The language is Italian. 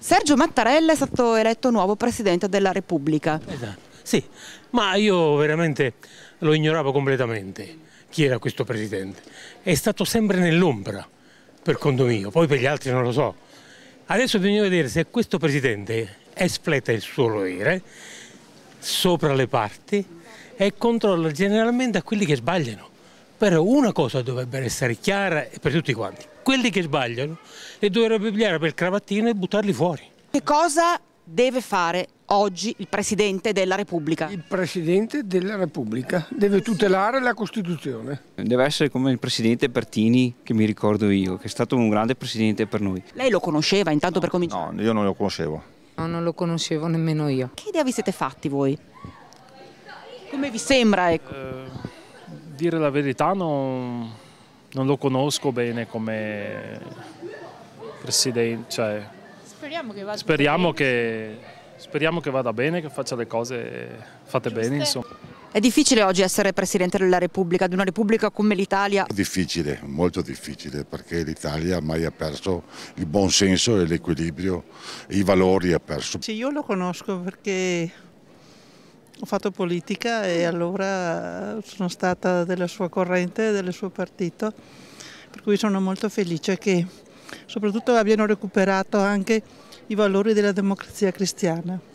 Sergio Mattarella è stato eletto nuovo Presidente della Repubblica. Esatto. Sì, ma io veramente lo ignoravo completamente chi era questo Presidente. È stato sempre nell'ombra per conto mio, poi per gli altri non lo so. Adesso bisogna vedere se questo Presidente espleta il suo dovere sopra le parti e controlla generalmente a quelli che sbagliano. Però una cosa dovrebbe essere chiara per tutti quanti. Quelli che sbagliano li dovrebbe pigliare per il cravattino e buttarli fuori. Che cosa deve fare oggi il Presidente della Repubblica? Il Presidente della Repubblica deve tutelare la Costituzione. Deve essere come il Presidente Pertini, che mi ricordo io, che è stato un grande Presidente per noi. Lei lo conosceva intanto no, per cominciare? No, io non lo conoscevo. No, non lo conoscevo nemmeno io. Che idea vi siete fatti voi? Come vi sembra? Ecco? Uh dire la verità non, non lo conosco bene come presidente. Cioè, speriamo, che speriamo, che, speriamo che vada bene, che faccia le cose fatte Giuste. bene. Insomma. È difficile oggi essere Presidente della Repubblica, di una Repubblica come l'Italia? Difficile, molto difficile, perché l'Italia mai ha perso il buon senso e l'equilibrio, i valori ha perso. Sì, io lo conosco perché fatto politica e mm. allora sono stata della sua corrente del suo partito, per cui sono molto felice che soprattutto abbiano recuperato anche i valori della democrazia cristiana.